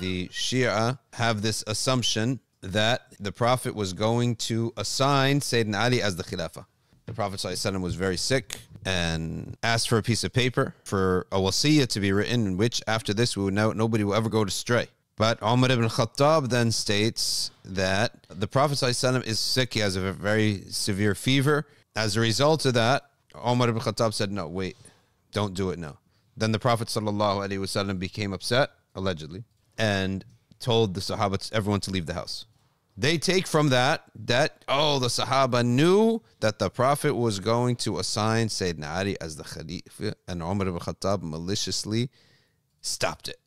the Shia have this assumption that the Prophet was going to assign Sayyidina Ali as the Khilafah. The Prophet ﷺ was very sick and asked for a piece of paper for a wasiyah to be written, in which after this we would know nobody will ever go astray. But Umar ibn Khattab then states that the Prophet ﷺ is sick, he has a very severe fever. As a result of that, Umar ibn Khattab said, No, wait, don't do it now. Then the Prophet ﷺ became upset, allegedly, and told the Sahaba everyone to leave the house. They take from that that oh the Sahaba knew that the Prophet was going to assign Sayyidina Ali as the Khalifa, and Umar ibn Khattab maliciously stopped it.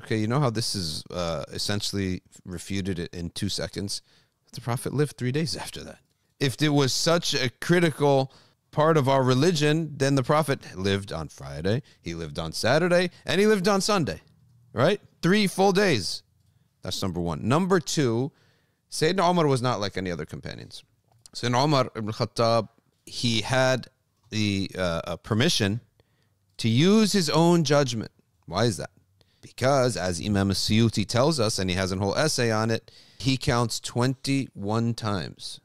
Okay, you know how this is uh, essentially refuted in two seconds. The Prophet lived three days after that. If it was such a critical part of our religion, then the Prophet lived on Friday, he lived on Saturday, and he lived on Sunday, right? three full days. That's number one. Number two, Sayyidina Umar was not like any other companions. Sayyidina Umar ibn Khattab, he had the uh, uh, permission to use his own judgment. Why is that? Because, as Imam Suyuti tells us, and he has a whole essay on it, he counts 21 times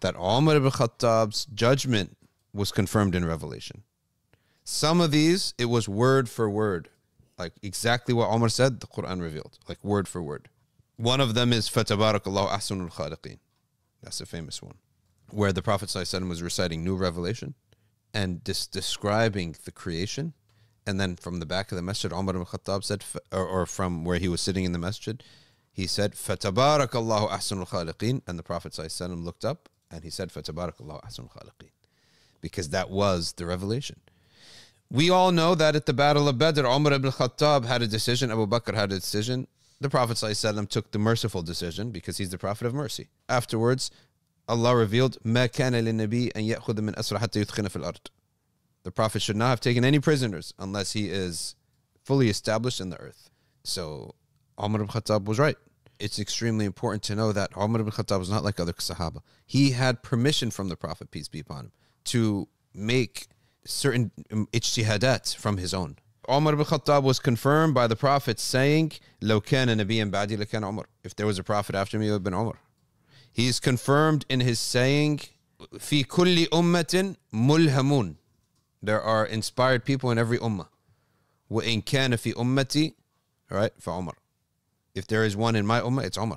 that Umar ibn Khattab's judgment was confirmed in Revelation. Some of these, it was word for word like exactly what Omar said, the Quran revealed, like word for word. One of them is Fatabarakallahu Ahsanul Khaliqin. That's a famous one, where the Prophet was reciting new revelation and dis- describing the creation. And then from the back of the masjid, Omar al Khattab said, or, or from where he was sitting in the masjid, he said, Fatabarakallahu Ahsanul Khaliqin. And the Prophet looked up and he said, Fatabarakallahu Ahsanul Khaliqin. Because that was the revelation. We all know that at the Battle of Badr, Umar ibn Khattab had a decision, Abu Bakr had a decision. The Prophet ﷺ took the merciful decision because he's the Prophet of mercy. Afterwards, Allah revealed, The Prophet should not have taken any prisoners unless he is fully established in the earth. So Umar ibn Khattab was right. It's extremely important to know that Umar ibn Khattab was not like other Sahaba. He had permission from the Prophet, peace be upon him, to make certain ijtihadat from his own. Umar ibn Khattab was confirmed by the Prophet saying, If there was a prophet after me, it would have been Umar. He's confirmed in his saying, "Fi kulli ummatin mulhamun." There are inspired people in every ummah. وإن كان في أمتي right, فعمر. If there is one in my ummah, it's Umar.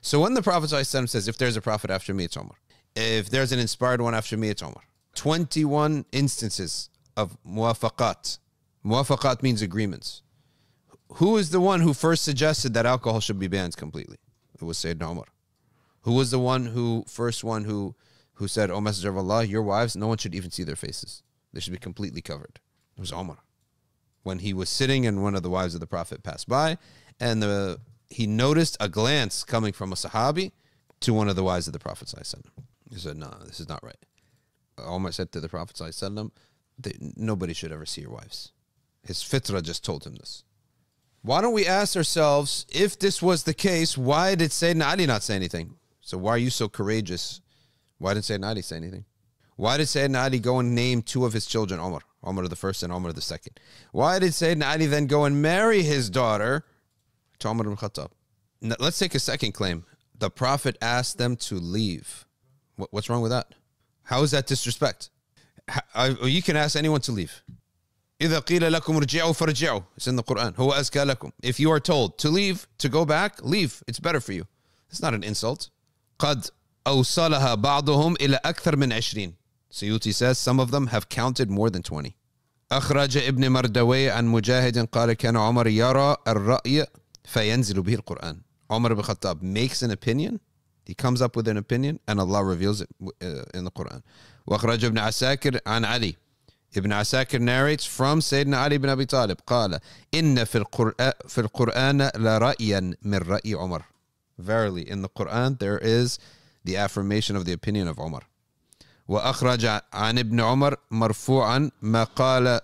So when the Prophet says, if there's a prophet after me, it's Umar. If there's an inspired one after me, it's Umar. 21 instances of muafakat. Muafakat means agreements. Who is the one who first suggested that alcohol should be banned completely? It was Sayyidina Umar. Who was the one who first one who who said, "O oh, Messenger of Allah, your wives, no one should even see their faces. They should be completely covered." It was Umar. When he was sitting and one of the wives of the Prophet passed by, and the he noticed a glance coming from a Sahabi to one of the wives of the Prophet. He said, No, this is not right. Omar said to the Prophet that nobody should ever see your wives. His fitra just told him this. Why don't we ask ourselves if this was the case, why did Sayyidina Ali not say anything? So why are you so courageous? Why didn't Sayyidina Ali say anything? Why did Sayyidina Ali go and name two of his children Omar, Omar the first and Omar the second? Why did Sayyidina Ali then go and marry his daughter to Omar Khattab? let's take a second claim. The Prophet asked them to leave. What, what's wrong with that? How is that disrespect? You can ask anyone to leave. إذا قيل لكم ارجعوا فرجعوا. It's in the Quran. هو أزكى لكم. If you are told to leave, to go back, leave. It's better for you. It's not an insult. قد أوصلها بعضهم إلى أكثر من عشرين. Suyuti says some of them have counted more than 20. أخرج ابن مردوي عن مجاهد قال كان عمر يرى الرأي فينزل به القرآن. عمر بن الخطاب makes an opinion he comes up with an opinion and Allah reveals it uh, in the Quran. وأخرج ابن عساكر عن علي Ibn Asakir narrates from Sayyidina Ali ibn Abi Talib قال إن في القرآن في القرآن لرأيا من رأي عمر Verily in the Quran there is the affirmation of the opinion of Umar وأخرج عن ابن عمر مرفوعا ما قال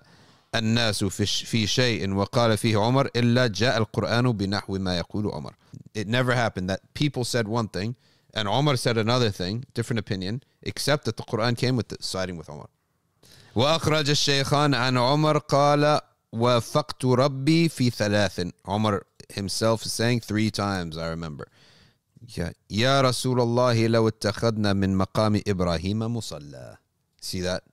الناس في شيء وقال فيه عمر إلا جاء القرآن بنحو ما يقول عمر it never happened that people said one thing and Omar said another thing, different opinion, except that the Quran came with it, siding with Omar. وأخرج الشيخان عن عمر قال وفقت ربي في ثلاث Omar himself saying three times I remember yeah. يا رسول الله لو اتخذنا من مقام إبراهيم مصلى See that?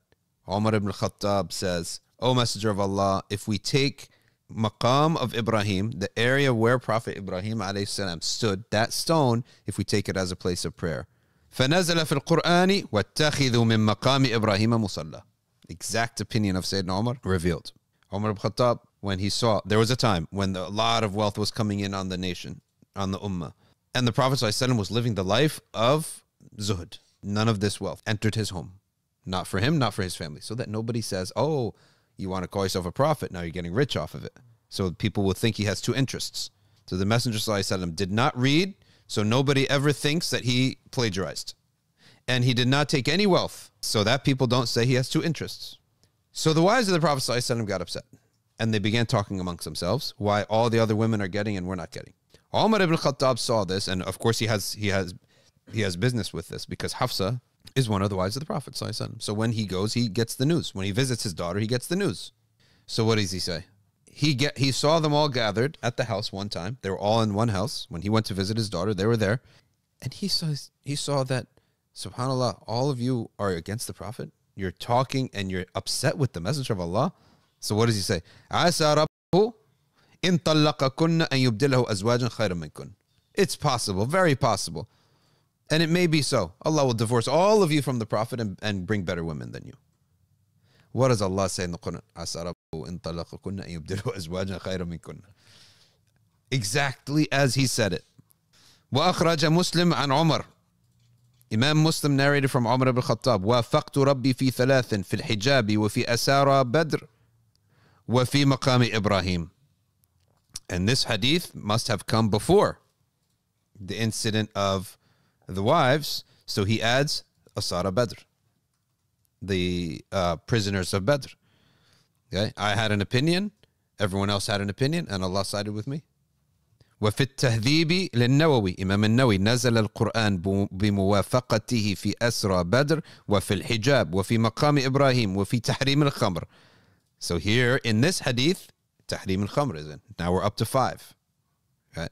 Omar ibn Khattab says, O Messenger of Allah, if we take Maqam of Ibrahim, the area where Prophet Ibrahim السلام, stood, that stone, if we take it as a place of prayer. فنزل في القرآن من مقام إبراهيم Exact opinion of Sayyidina Umar revealed. Umar ibn Khattab, when he saw, there was a time when a lot of wealth was coming in on the nation, on the ummah. And the Prophet ﷺ was living the life of zuhud. None of this wealth entered his home. Not for him, not for his family. So that nobody says, oh, you want to call yourself a prophet. Now you're getting rich off of it. So people will think he has two interests. So the Messenger وسلم, did not read, so nobody ever thinks that he plagiarized. And he did not take any wealth, so that people don't say he has two interests. So the wives of the Prophet وسلم, got upset and they began talking amongst themselves why all the other women are getting and we're not getting. Umar ibn Khattab saw this, and of course he has he has he has business with this because Hafsa is one of the wives of the prophet. So when he goes, he gets the news. When he visits his daughter, he gets the news. So what does he say? He get he saw them all gathered at the house one time. They were all in one house. When he went to visit his daughter, they were there. And he saw he saw that subhanallah, all of you are against the prophet. You're talking and you're upset with the messenger of Allah. So what does he say? It's possible, very possible, and it may be so. Allah will divorce all of you from the Prophet and, and bring better women than you. What does Allah say in the Quran? Exactly as he said it. وأخرج مسلم عن عمر Imam Muslim narrated from Umar ibn Khattab وافقت ربي في ثلاث في الحجاب وفي أسارى بدر وفي مقام إبراهيم And this hadith must have come before the incident of the wives. So he adds Asara Badr, the uh, prisoners of Badr. Okay, I had an opinion, everyone else had an opinion, and Allah sided with me. وفي التهذيب للنووي إمام النووي نزل القرآن بموافقته في أسرى بدر وفي الحجاب وفي مقام إبراهيم وفي تحريم الخمر So here in this hadith تحريم الخمر is in. Now we're up to five. Right?